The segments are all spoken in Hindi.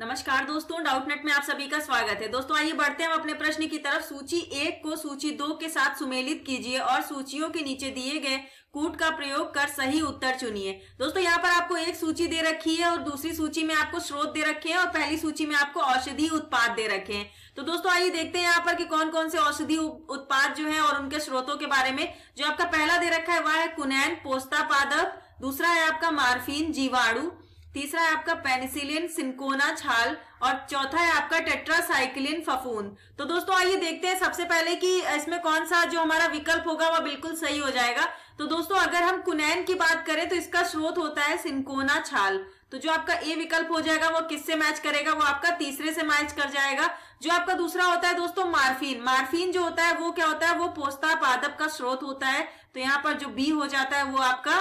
नमस्कार दोस्तों डाउटनेट में आप सभी का स्वागत है दोस्तों आइए बढ़ते हैं हम अपने प्रश्न की तरफ सूची एक को सूची दो के साथ सुमेलित कीजिए और सूचियों के नीचे दिए गए कूट का प्रयोग कर सही उत्तर चुनिए दोस्तों यहाँ पर आपको एक सूची दे रखी है और दूसरी सूची में आपको स्रोत दे रखे हैं और पहली सूची में आपको औषधि उत्पाद दे रखे हैं तो दोस्तों आइए देखते हैं यहाँ पर कि कौन कौन से औषधि उत्पाद जो है और उनके स्रोतों के बारे में जो आपका पहला दे रखा है वह है कुनैन पोस्ता पादप दूसरा है आपका मार्फिन जीवाणु तीसरा है आपका पेनिसिलिन सिंकोना छाल और चौथा है आपका टेट्रासाइक्लिन फफून तो दोस्तों आइए देखते हैं सबसे पहले कि इसमें कौन सा जो हमारा विकल्प होगा वह बिल्कुल सही हो जाएगा तो दोस्तों अगर हम कुनैन की बात करें तो इसका स्रोत होता है सिंकोना छाल तो जो आपका ए विकल्प हो जाएगा वो किससे मैच करेगा वो आपका तीसरे से मैच कर जाएगा जो आपका दूसरा होता है दोस्तों मार्फिन मार्फिन जो होता है वो क्या होता है वो पोस्ता पादप का स्रोत होता है तो यहाँ पर जो बी हो जाता है वो आपका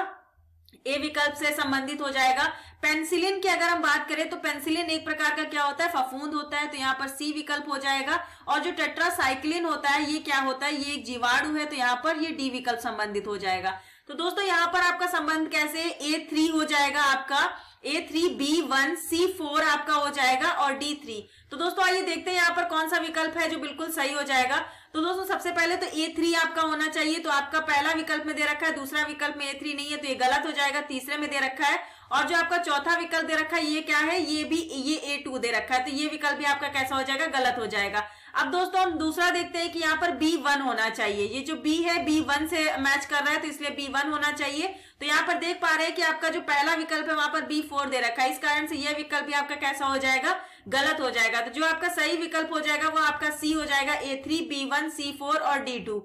ए विकल्प से संबंधित हो जाएगा पेंसिलिन की अगर हम बात करें तो पेंसिलिन एक प्रकार का क्या होता है फफूंद होता है तो यहाँ पर सी विकल्प हो जाएगा और जो टेट्रासाइक्लिन होता है ये क्या होता है ये एक जीवाणु है तो यहाँ पर ये डी विकल्प संबंधित हो जाएगा तो दोस्तों यहाँ पर आपका संबंध कैसे ए थ्री हो जाएगा आपका A three B one C four आपका हो जाएगा और डी थ्री तो दोस्तों आइए देखते हैं यहाँ पर कौन सा विकल्प है जो बिल्कुल सही हो जाएगा तो दोस्तों सबसे पहले तो ए थ्री आपका होना चाहिए तो आपका पहला विकल्प में दे रखा है दूसरा विकल्प में ए थ्री नहीं है तो ये गलत हो जाएगा तीसरे में दे रखा है और जो आपका चौथा विकल्प दे रखा है ये क्या है ये भी ये ए टू दे रखा है तो ये विकल्प भी आपका कैसा हो जाएगा गलत हो जाएगा अब दोस्तों हम दूसरा देखते हैं कि यहाँ पर बी वन होना चाहिए ये जो बी है बी वन से मैच कर रहा है तो इसलिए बी वन होना चाहिए तो यहाँ पर देख पा रहे हैं कि आपका जो पहला विकल्प है वहां पर बी फोर दे रखा है इस कारण से यह विकल्प भी आपका कैसा हो जाएगा गलत हो जाएगा तो जो आपका सही विकल्प हो जाएगा वो आपका सी हो जाएगा A three B one C four और डी टू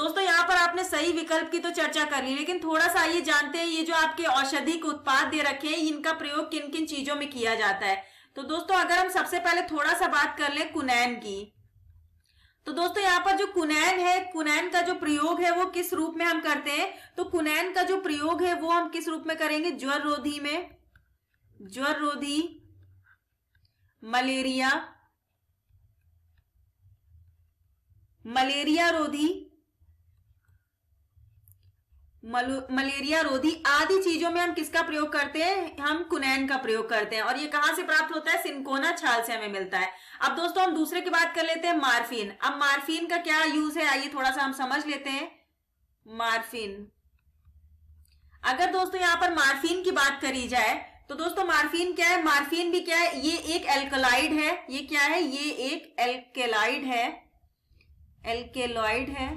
दोस्तों यहाँ पर आपने सही विकल्प की तो चर्चा कर ली लेकिन थोड़ा सा ये जानते हैं ये जो आपके औषधि के उत्पाद दे रखे हैं इनका प्रयोग किन किन चीजों में किया जाता है तो दोस्तों अगर हम सबसे पहले थोड़ा सा बात कर ले कुनैन की तो दोस्तों यहाँ पर जो कुनैन है कुनैन का जो प्रयोग है वो किस रूप में हम करते हैं तो कुनैन का जो प्रयोग है वो हम किस रूप में करेंगे ज्वर रोधी में ज्वर रोधी मलेरिया मलेरिया रोधी मलेरिया रोधी आदि चीजों में हम किसका प्रयोग करते हैं हम कुनैन का प्रयोग करते हैं और ये कहां से प्राप्त होता है सिंकोना छाल से हमें मिलता है अब दोस्तों हम दूसरे की बात कर लेते हैं मार्फिन अब मार्फिन का क्या यूज है आइए थोड़ा सा हम समझ लेते हैं मार्फिन अगर दोस्तों यहां पर मार्फिन की बात करी जाए तो दोस्तों मार्फिन क्या है मार्फिन भी क्या है ये एक एल्कोलाइड है ये क्या है ये एक एल्केलाइड है एल्केलाइड है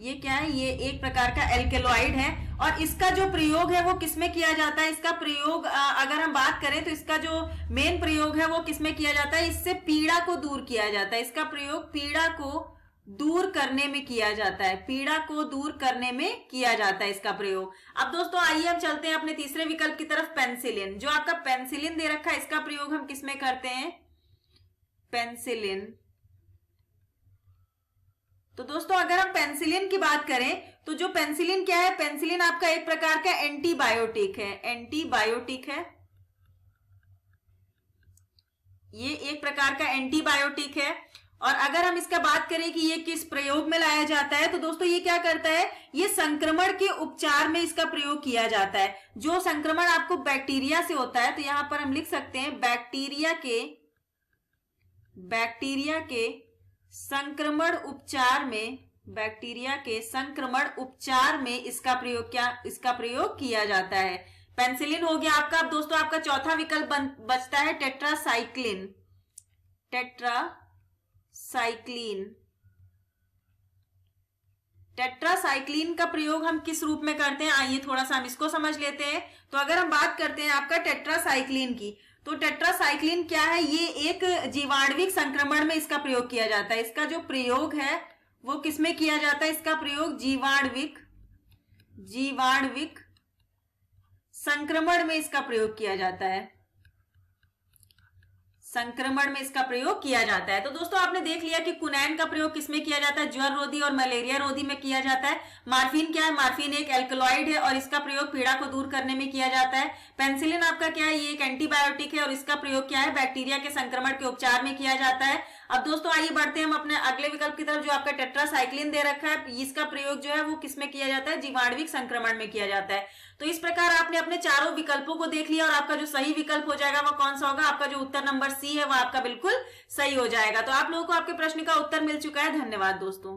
ये क्या है ये एक प्रकार का एल्केलॉइड है और इसका जो प्रयोग है वो किसमें किया जाता है इसका प्रयोग अगर हम बात करें तो इसका जो मेन प्रयोग है वो किसमें किया जाता है इससे पीड़ा को दूर किया जाता है इसका प्रयोग पीड़ा को दूर करने में किया जाता है पीड़ा को दूर करने में किया जाता है इसका प्रयोग अब दोस्तों आइए हम चलते हैं अपने तीसरे विकल्प की तरफ पेंसिलिन जो आपका पेंसिलिन दे रखा है इसका प्रयोग हम किसमें करते हैं पेंसिलिन तो दोस्तों अगर हम पेंसिलिन की बात करें तो जो पेंसिलिन क्या है पेंसिलिन आपका एक प्रकार का एंटीबायोटिक है एंटीबायोटिक है ये एक प्रकार का एंटीबायोटिक है और अगर हम इसका बात करें कि ये किस प्रयोग में लाया जाता है तो दोस्तों ये क्या करता है ये संक्रमण के उपचार में इसका प्रयोग किया जाता है जो संक्रमण आपको बैक्टीरिया से होता है तो यहां पर हम लिख सकते हैं बैक्टीरिया के बैक्टीरिया के संक्रमण उपचार में बैक्टीरिया के संक्रमण उपचार में इसका प्रयोग क्या इसका प्रयोग किया जाता है पेंसिलिन हो गया आपका अब दोस्तों आपका चौथा विकल्प बचता है टेट्रासाइक्लिन टेट्रासाइक्लिन टेट्रासाइक्लिन का प्रयोग हम किस रूप में करते हैं आइए थोड़ा सा हम इसको समझ लेते हैं तो अगर हम बात करते हैं आपका टेट्रासाइक्लिन की तो टेट्रासाइक्लिन क्या है ये एक जीवाणविक संक्रमण में इसका प्रयोग किया जाता है इसका जो प्रयोग है वो किसमें किया जाता है इसका प्रयोग जीवाणविक जीवाणविक संक्रमण में इसका प्रयोग किया जाता है संक्रमण में इसका प्रयोग किया जाता है तो दोस्तों आपने देख लिया कि कुनैन का प्रयोग किसमें किया जाता है ज्वर रोधी और मलेरिया रोधी में किया जाता है मार्फिन क्या है मार्फिन एक एल्कोलॉइड है और इसका प्रयोग पीड़ा को दूर करने में किया जाता है पेंसिलिन आपका क्या है ये एक एंटीबायोटिक है और इसका प्रयोग क्या है बैक्टीरिया के संक्रमण के उपचार में किया जाता है अब दोस्तों आइए बढ़ते हैं हम अपने अगले विकल्प की तरफ जो आपका टेट्रासाइक्लिन दे रखा है इसका प्रयोग जो है वो किसमें किया जाता है जीवाणविक संक्रमण में किया जाता है तो इस प्रकार आपने अपने चारों विकल्पों को देख लिया और आपका जो सही विकल्प हो जाएगा वह कौन सा होगा आपका जो उत्तर नंबर सी है वह आपका बिल्कुल सही हो जाएगा तो आप लोगों को आपके प्रश्न का उत्तर मिल चुका है धन्यवाद दोस्तों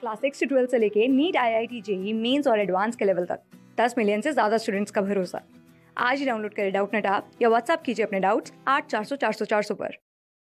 क्लास सिक्स से ट्वेल्थ से लेके NEET I I T JEE mains और एडवांस के लेवल तक दस मिलियन से ज़्यादा स्टूडेंट्स का भरोसा आज ही डाउनलोड करें डाउट नेट आप या व्हाट्सअप कीजिए अपने डाउट्स आठ चार सौ चार सौ चार सौ पर